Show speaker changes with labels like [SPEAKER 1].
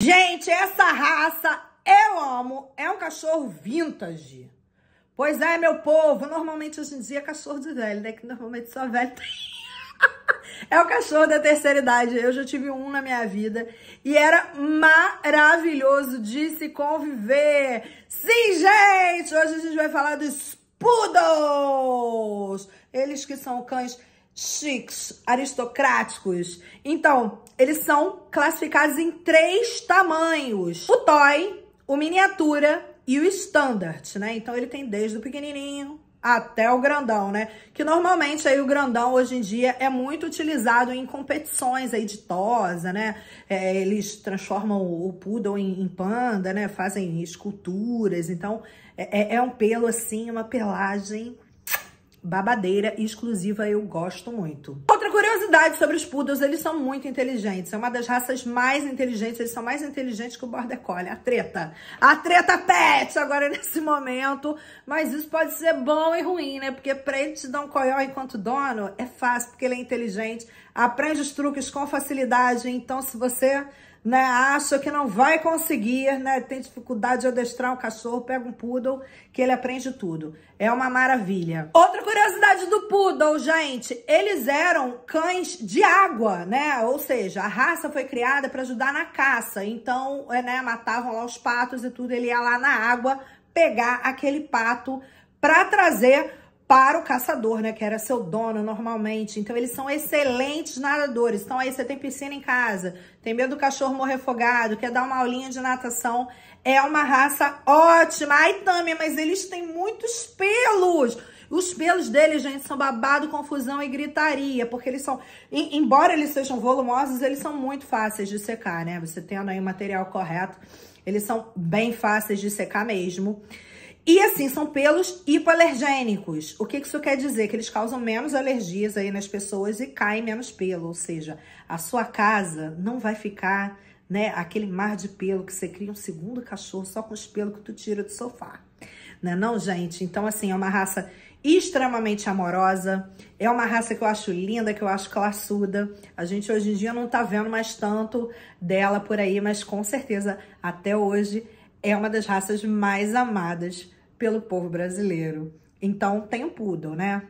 [SPEAKER 1] Gente, essa raça eu amo. É um cachorro vintage. Pois é, meu povo. Normalmente hoje em dia é cachorro de velho, né? Que normalmente só velho tem. é o cachorro da terceira idade. Eu já tive um na minha vida e era maravilhoso de se conviver. Sim, gente! Hoje a gente vai falar dos poodles. Eles que são cães chiques, aristocráticos. Então, eles são classificados em três tamanhos: o toy, o miniatura e o standard, né? Então ele tem desde o pequenininho até o grandão, né? Que normalmente aí o grandão hoje em dia é muito utilizado em competições aí de tosa, né? É, eles transformam o poodle em, em, panda, né? Fazem esculturas, então é, é, é um pelo assim, uma pelagem babadeira exclusiva, eu gosto muito. Outra curiosidade sobre os poodles, eles são muito inteligentes. É uma das raças mais inteligentes, eles são mais inteligentes que o Border Collie, a treta. A treta pet agora nesse momento, mas isso pode ser bom e ruim, né? Porque pra ele te dar um coió enquanto dono é fácil, porque ele é inteligente, aprende os truques com facilidade, então se você né, acha que não vai conseguir, né, tem dificuldade de adestrar um cachorro, pega um poodle, que ele aprende tudo. É uma maravilha. Outra curiosidade do poodle, gente, eles eram cães de água, né? Ou seja, a raça foi criada para ajudar na caça. Então, é, né, matavam lá os patos e tudo, ele ia lá na água pegar aquele pato para trazer para o caçador, né? Que era seu dono normalmente. Então, eles são excelentes nadadores. Então, aí você tem piscina em casa, tem medo do cachorro morrer afogado, quer dar uma aulinha de natação. É uma raça ótima. Ai, Tami, mas eles têm muitos pelos. Os pelos deles, gente, são babado, confusão e gritaria, porque eles são, embora eles sejam volumosos, eles são muito fáceis de secar, né? Você tendo aí o material correto, eles são bem fáceis de secar mesmo. E assim, são pelos hipoalergênicos. O que isso quer dizer? Que eles causam menos alergias aí nas pessoas e caem menos pelo. Ou seja, a sua casa não vai ficar, né, aquele mar de pelo que você cria um segundo cachorro só com os pelos que tu tira do sofá. Não é não, gente? Então, assim, é uma raça extremamente amorosa. É uma raça que eu acho linda, que eu acho classuda. A gente hoje em dia não tá vendo mais tanto dela por aí, mas com certeza até hoje é uma das raças mais amadas pelo povo brasileiro. Então tem o né?